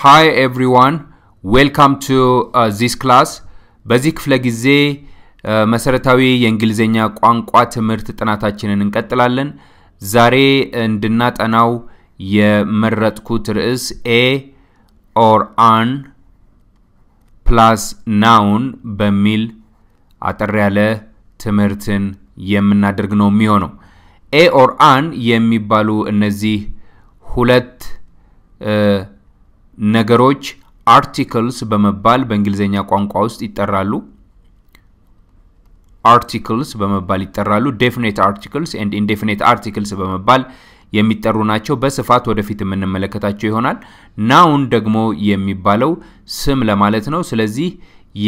ሃይ ኤቭሪዋን ዌልካም ቱ ዚስ ክላስ በዚህ ክፍለ ጊዜ uh, መሰረታዊ የእንግሊዝኛ ቋንቋ ትምህርት ጥናታችንን እንቀጥላለን። ዛሬ እንድናጠናው የመረጥኩት ርዕስ ኤ ኦር አን ፕላስ ናውን በሚል አጠር ያለ ትምህርትን የምናደርግ ነው የሚሆነው። ኤ ኦር አን የሚባሉ እነዚህ ሁለት uh, ነገሮች አርቲክልስ በመባል በእንግሊዝኛ ቋንቋ ውስጥ ይጠራሉ። አርቲክልስ በመባል ይጠራሉ። ዴፊኔት አርቲክልስ ኤንድ ኢንዴፊኔት አርቲክልስ በመባል የሚጠሩ ናቸው። በስፋት ወደፊት የምንመለከታቸው ይሆናል። ናውን ደግሞ የሚባለው ስም ለማለት ነው። ስለዚህ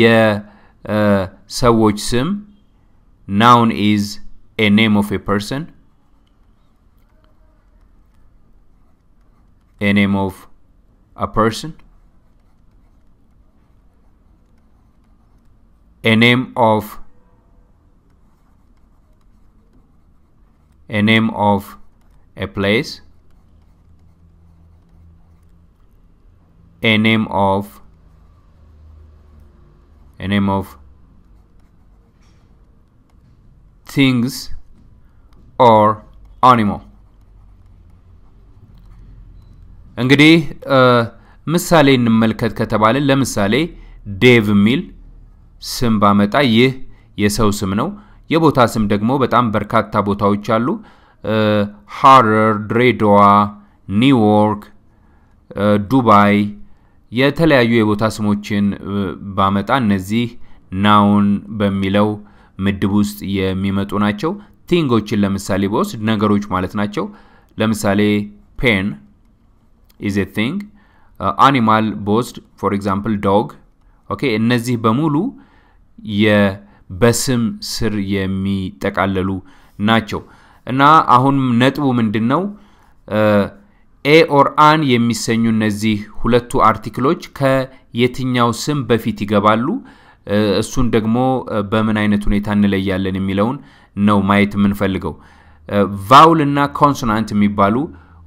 የሰዎች ስም ናውን ኢዝ ኤ ኔም ኦፍ ኤ ፐርሰን ኔም ኦፍ a person, a name of a name of a place, a name of a name of things or animal. እንግዲህ ምሳሌ እንመልከት ከተባለ ለምሳሌ ዴቭ የሚል ስም ባመጣ ይህ የሰው ስም ነው። የቦታ ስም ደግሞ በጣም በርካታ ቦታዎች አሉ። ሃረር፣ ድሬዳዋ፣ ኒውዮርክ፣ ዱባይ የተለያዩ የቦታ ስሞችን ባመጣ እነዚህ ናውን በሚለው ምድብ ውስጥ የሚመጡ ናቸው። ቲንጎችን ለምሳሌ በወስድ ነገሮች ማለት ናቸው። ለምሳሌ ፔን ኢዝ ቲንግ አኒማል ቦዝድ ፎር ኤግዛምፕል ዶግ ኦኬ እነዚህ በሙሉ በስም ስር የሚጠቃለሉ ናቸው እና አሁን ነጥቡ ምንድን ነው ኤ uh, ኦር አን የሚሰኙ እነዚህ ሁለቱ አርቲክሎች ከየትኛው ስም በፊት ይገባሉ uh, እሱን ደግሞ uh, በምን አይነት ሁኔታ እንለያለን የሚለውን ነው ማየት የምንፈልገው ቫውል እና ኮንሶናንት የሚባሉ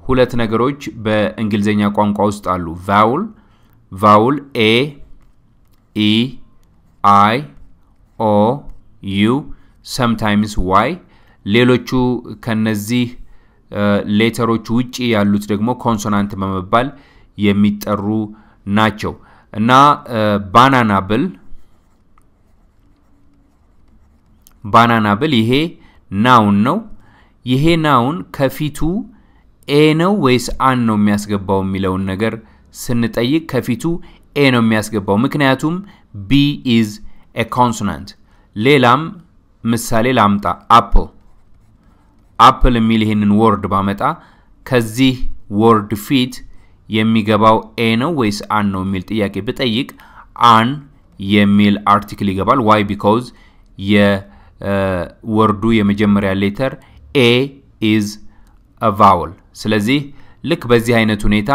ሁለት ነገሮች በእንግሊዝኛ ቋንቋ ውስጥ አሉ። ቫውል ቫውል ኤ፣ ኢ፣ አይ፣ ኦ፣ ዩ፣ ሰምታይምስ ዋይ። ሌሎቹ ከነዚህ ሌተሮች ውጪ ያሉት ደግሞ ኮንሶናንት በመባል የሚጠሩ ናቸው እና ባናና ብል ባናና ብል ይሄ ናውን ነው። ይሄ ናውን ከፊቱ ኤ ነው ወይስ አን ነው የሚያስገባው የሚለውን ነገር ስንጠይቅ ከፊቱ ኤ ነው የሚያስገባው። ምክንያቱም ቢ ኢዝ ኤ ኮንሶናንት። ሌላም ምሳሌ ላምጣ። አፕል አፕል የሚል ይህንን ወርድ ባመጣ ከዚህ ወርድ ፊት የሚገባው ኤ ነው ወይስ አን ነው የሚል ጥያቄ ብጠይቅ አን የሚል አርቲክል ይገባል። ዋይ ቢኮዝ የወርዱ የመጀመሪያ ሌተር ኤ ኢዝ ቫውል። ስለዚህ ልክ በዚህ አይነት ሁኔታ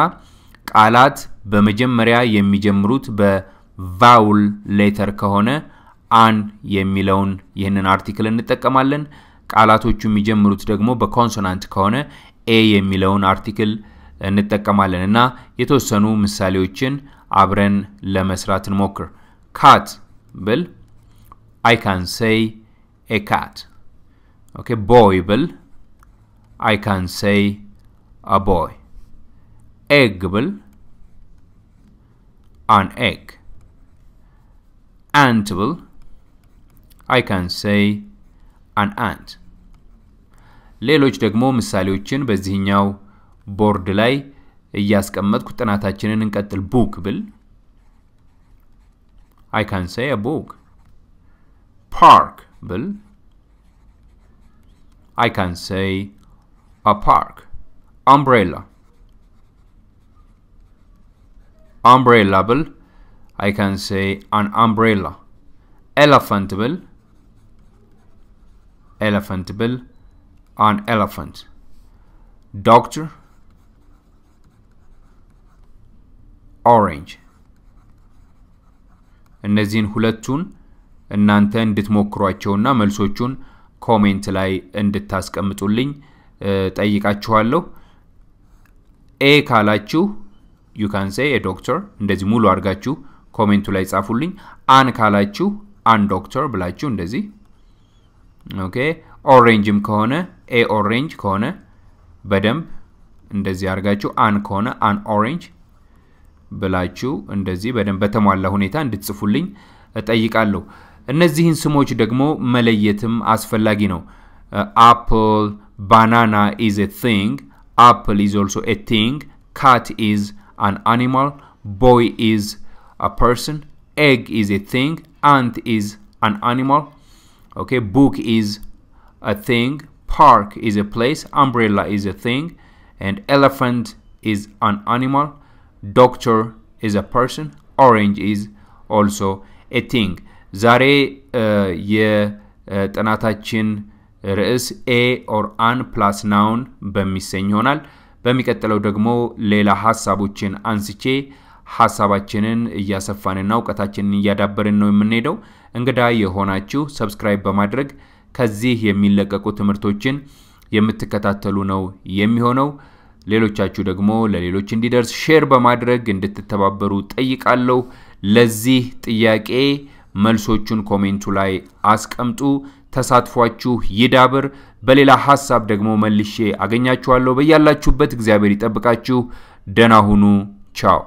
ቃላት በመጀመሪያ የሚጀምሩት በቫውል ሌተር ከሆነ አን የሚለውን ይህንን አርቲክል እንጠቀማለን። ቃላቶቹ የሚጀምሩት ደግሞ በኮንሶናንት ከሆነ ኤ የሚለውን አርቲክል እንጠቀማለን እና የተወሰኑ ምሳሌዎችን አብረን ለመስራት እንሞክር። ካት ብል አይ ካን ሴይ ኤ ካት። ኦኬ ቦይ ብል I can say a boy. Egg ብል an egg. Ant ብል I can say an ant. ሌሎች ደግሞ ምሳሌዎችን በዚህኛው ቦርድ ላይ እያስቀመጥኩ ጥናታችንን እንቀጥል። ቡክ ብል I can say a book. Park ብል I can say a park umbrella umbrellable I can say an umbrella elephantable elephantable an elephant doctor orange እነዚህን ሁለቱን እናንተ እንድትሞክሯቸውና መልሶቹን ኮሜንት ላይ እንድታስቀምጡልኝ ጠይቃችኋለሁ። ኤ ካላችሁ ዩ ካን ሴ ዶክተር እንደዚህ ሙሉ አድርጋችሁ ኮሜንቱ ላይ ጻፉልኝ። አን ካላችሁ አን ዶክተር ብላችሁ እንደዚህ ኦኬ። ኦሬንጅም ከሆነ ኤ ኦሬንጅ ከሆነ በደንብ እንደዚህ አድርጋችሁ አን ከሆነ አን ኦሬንጅ ብላችሁ እንደዚህ በደንብ በተሟላ ሁኔታ እንድትጽፉልኝ እጠይቃለሁ። እነዚህን ስሞች ደግሞ መለየትም አስፈላጊ ነው። አፕል banana is a thing, apple is also a thing, cat is an animal, boy is a person, egg is a thing, ant is an animal, okay, book is a thing, park is a place, umbrella is a thing, and elephant is an animal, doctor is a person, orange is also a thing. ዛሬ የጥናታችን uh, ርዕስ ኤ ኦር አን ፕላስ ናውን በሚሰኝ ይሆናል። በሚቀጥለው ደግሞ ሌላ ሀሳቦችን አንስቼ ሀሳባችንን እያሰፋንና እውቀታችንን እያዳበርን ነው የምንሄደው። እንግዳ የሆናችሁ ሰብስክራይብ በማድረግ ከዚህ የሚለቀቁ ትምህርቶችን የምትከታተሉ ነው የሚሆነው። ሌሎቻችሁ ደግሞ ለሌሎች እንዲደርስ ሼር በማድረግ እንድትተባበሩ ጠይቃለሁ። ለዚህ ጥያቄ መልሶቹን ኮሜንቱ ላይ አስቀምጡ። ተሳትፏችሁ ይዳብር። በሌላ ሀሳብ ደግሞ መልሼ አገኛችኋለሁ። በያላችሁበት እግዚአብሔር ይጠብቃችሁ። ደህና ሁኑ። ቻው